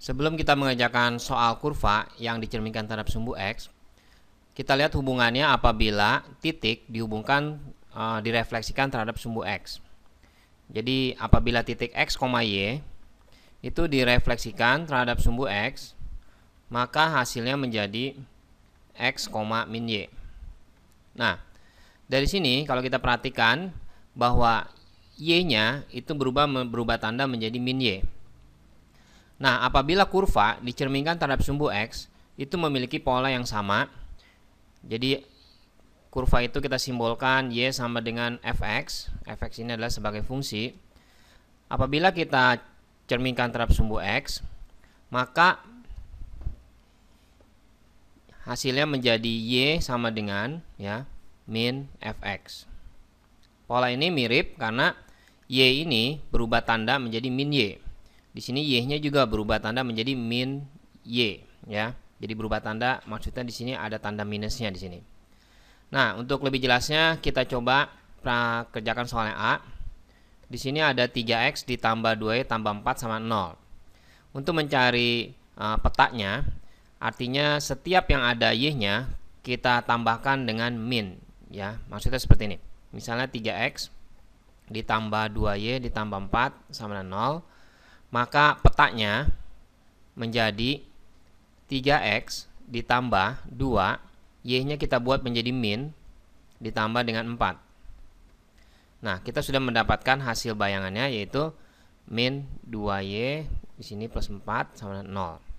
Sebelum kita mengerjakan soal kurva yang dicerminkan terhadap sumbu X, kita lihat hubungannya apabila titik dihubungkan e, direfleksikan terhadap sumbu X. Jadi apabila titik X, Y itu direfleksikan terhadap sumbu X, maka hasilnya menjadi X, min Y. Nah, dari sini kalau kita perhatikan bahwa Y-nya itu berubah berubah tanda menjadi min Y. Nah, apabila kurva dicerminkan terhadap sumbu X, itu memiliki pola yang sama. Jadi, kurva itu kita simbolkan Y sama dengan Fx. Fx ini adalah sebagai fungsi. Apabila kita cerminkan terhadap sumbu X, maka hasilnya menjadi Y sama dengan ya min Fx. Pola ini mirip karena Y ini berubah tanda menjadi min Y. Di sini y-nya juga berubah tanda menjadi min y ya. Jadi berubah tanda maksudnya di sini ada tanda minusnya di sini. Nah, untuk lebih jelasnya kita coba kerjakan soalnya A. Di sini ada 3x ditambah 2y tambah 4 sama 0. Untuk mencari uh, e, petanya, artinya setiap yang ada y-nya kita tambahkan dengan min ya. Maksudnya seperti ini. Misalnya 3x ditambah 2y ditambah 4 sama 0 maka petaknya menjadi 3x ditambah 2 y-nya kita buat menjadi min ditambah dengan 4 nah kita sudah mendapatkan hasil bayangannya yaitu min 2y di sini plus 4 sama dengan 0